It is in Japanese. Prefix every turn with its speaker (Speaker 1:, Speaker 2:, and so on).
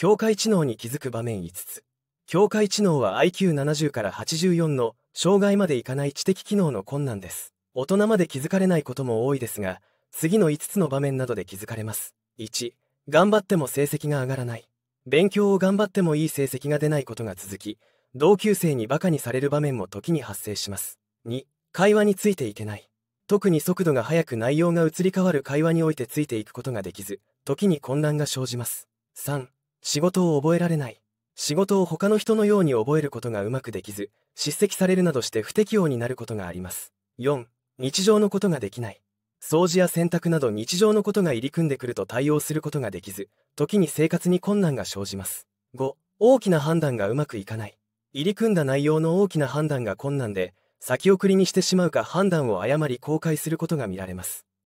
Speaker 1: 境界知能に気づく場面5つ。境界知能は IQ70 から84の障害までいかない知的機能の困難です。大人まで気づかれないことも多いですが、次の5つの場面などで気づかれます。1、頑張っても成績が上がらない。勉強を頑張ってもいい成績が出ないことが続き、同級生にバカにされる場面も時に発生します。2、会話についていけない。特に速度が速く内容が移り変わる会話においてついていくことができず、時に混乱が生じます。3、仕事を覚えられない。仕事を他の人のように覚えることがうまくできず、叱責されるなどして不適応になることがあります。4、日常のことができない。掃除や洗濯など日常のことが入り組んでくると対応することができず、時に生活に困難が生じます。5、大きな判断がうまくいかない。入り組んだ内容の大きな判断が困難で、先送りにしてしまうか判断を誤り公開することが見られます。